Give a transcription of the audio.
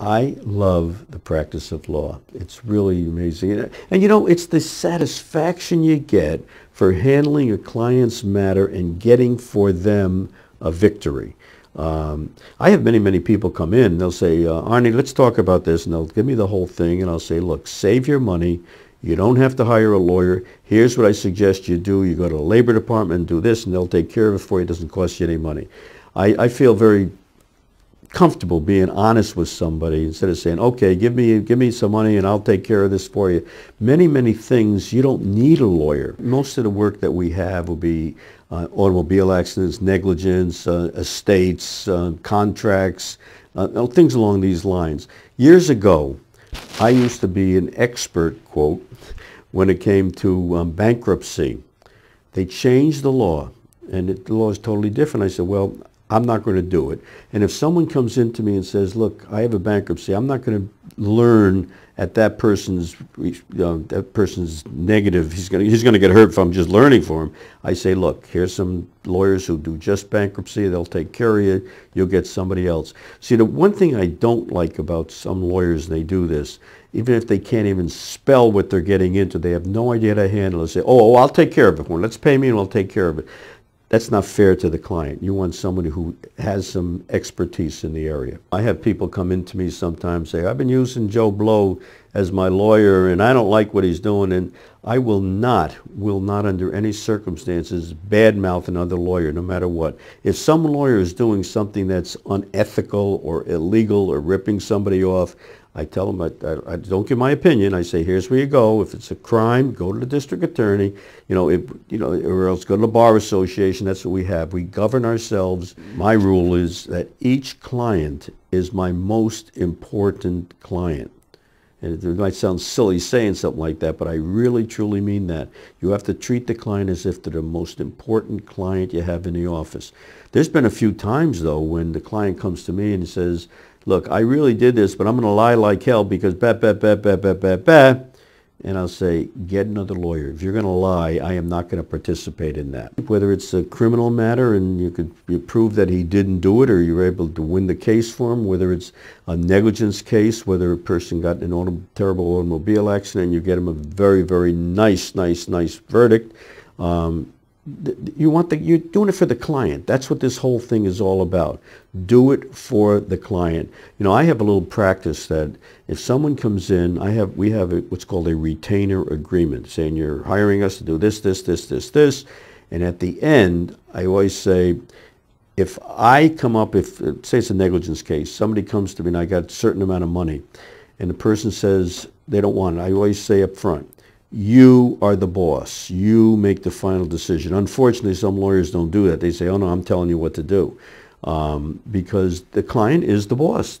I love the practice of law. It's really amazing. And, and, you know, it's the satisfaction you get for handling a client's matter and getting for them a victory. Um, I have many, many people come in, they'll say, uh, Arnie, let's talk about this, and they'll give me the whole thing, and I'll say, look, save your money. You don't have to hire a lawyer. Here's what I suggest you do. You go to the Labor Department and do this, and they'll take care of it for you. It doesn't cost you any money. I, I feel very comfortable being honest with somebody instead of saying, okay, give me, give me some money and I'll take care of this for you. Many, many things, you don't need a lawyer. Most of the work that we have will be uh, automobile accidents, negligence, uh, estates, uh, contracts, uh, things along these lines. Years ago, I used to be an expert, quote, when it came to um, bankruptcy. They changed the law and it, the law is totally different. I said, well, I'm not going to do it. And if someone comes in to me and says, look, I have a bankruptcy, I'm not going to learn at that person's, you know, that person's negative, he's going, to, he's going to get hurt if I'm just learning for him. I say, look, here's some lawyers who do just bankruptcy, they'll take care of you, you'll get somebody else. See, the one thing I don't like about some lawyers, and they do this, even if they can't even spell what they're getting into, they have no idea how to handle it. They say, oh, I'll take care of it. let's pay me and I'll take care of it that's not fair to the client. You want someone who has some expertise in the area. I have people come in to me sometimes say, I've been using Joe Blow as my lawyer and I don't like what he's doing and I will not, will not under any circumstances badmouth another lawyer no matter what. If some lawyer is doing something that's unethical or illegal or ripping somebody off, I tell them, I, I, I, don't give my opinion. I say, here's where you go. If it's a crime, go to the district attorney, you know, if you know, or else go to the bar association. That's what we have. We govern ourselves. My rule is that each client is my most important client. And it might sound silly saying something like that, but I really truly mean that. You have to treat the client as if they're the most important client you have in the office. There's been a few times, though, when the client comes to me and says, look, I really did this, but I'm going to lie like hell because bah, bah, bah, bah, bah, bah, bah. And I'll say, get another lawyer. If you're going to lie, I am not going to participate in that. Whether it's a criminal matter and you could you prove that he didn't do it or you're able to win the case for him, whether it's a negligence case, whether a person got an a terrible automobile accident and you get him a very, very nice, nice, nice verdict, um, you want the, you're doing it for the client. That's what this whole thing is all about. Do it for the client. You know, I have a little practice that if someone comes in, I have, we have a, what's called a retainer agreement saying you're hiring us to do this, this, this, this, this. And at the end, I always say, if I come up, if uh, say it's a negligence case, somebody comes to me and I got a certain amount of money and the person says they don't want it, I always say up front, you are the boss. You make the final decision. Unfortunately, some lawyers don't do that. They say, oh, no, I'm telling you what to do um, because the client is the boss.